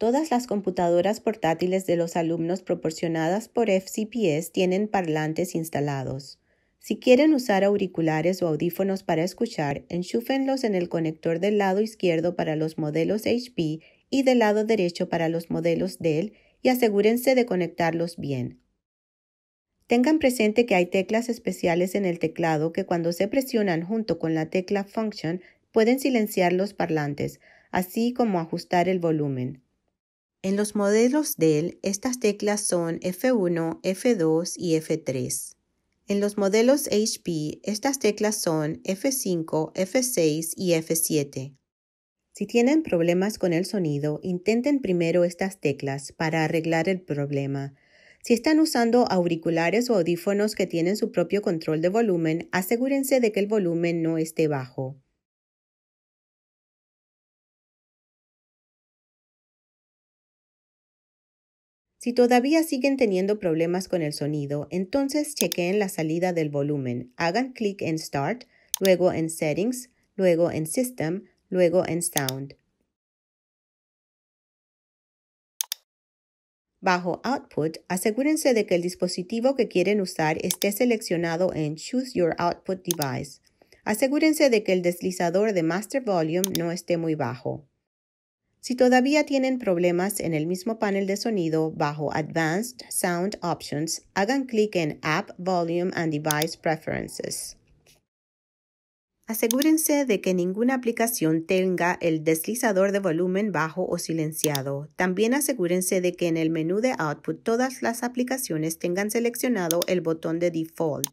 Todas las computadoras portátiles de los alumnos proporcionadas por FCPS tienen parlantes instalados. Si quieren usar auriculares o audífonos para escuchar, enchúfenlos en el conector del lado izquierdo para los modelos HP y del lado derecho para los modelos Dell y asegúrense de conectarlos bien. Tengan presente que hay teclas especiales en el teclado que cuando se presionan junto con la tecla Function pueden silenciar los parlantes, así como ajustar el volumen. En los modelos Dell, estas teclas son F1, F2 y F3. En los modelos HP, estas teclas son F5, F6 y F7. Si tienen problemas con el sonido, intenten primero estas teclas para arreglar el problema. Si están usando auriculares o audífonos que tienen su propio control de volumen, asegúrense de que el volumen no esté bajo. Si todavía siguen teniendo problemas con el sonido, entonces chequeen la salida del volumen. Hagan clic en Start, luego en Settings, luego en System, luego en Sound. Bajo Output, asegúrense de que el dispositivo que quieren usar esté seleccionado en Choose Your Output Device. Asegúrense de que el deslizador de Master Volume no esté muy bajo. Si todavía tienen problemas en el mismo panel de sonido bajo Advanced Sound Options, hagan clic en App Volume and Device Preferences. Asegúrense de que ninguna aplicación tenga el deslizador de volumen bajo o silenciado. También asegúrense de que en el menú de output todas las aplicaciones tengan seleccionado el botón de default.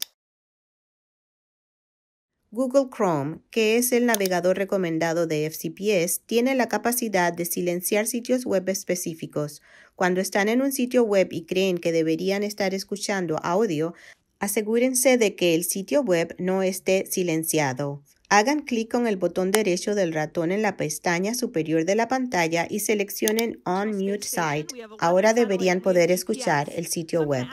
Google Chrome, que es el navegador recomendado de FCPS, tiene la capacidad de silenciar sitios web específicos. Cuando están en un sitio web y creen que deberían estar escuchando audio, asegúrense de que el sitio web no esté silenciado. Hagan clic con el botón derecho del ratón en la pestaña superior de la pantalla y seleccionen On Mute Site. Ahora deberían poder escuchar el sitio web.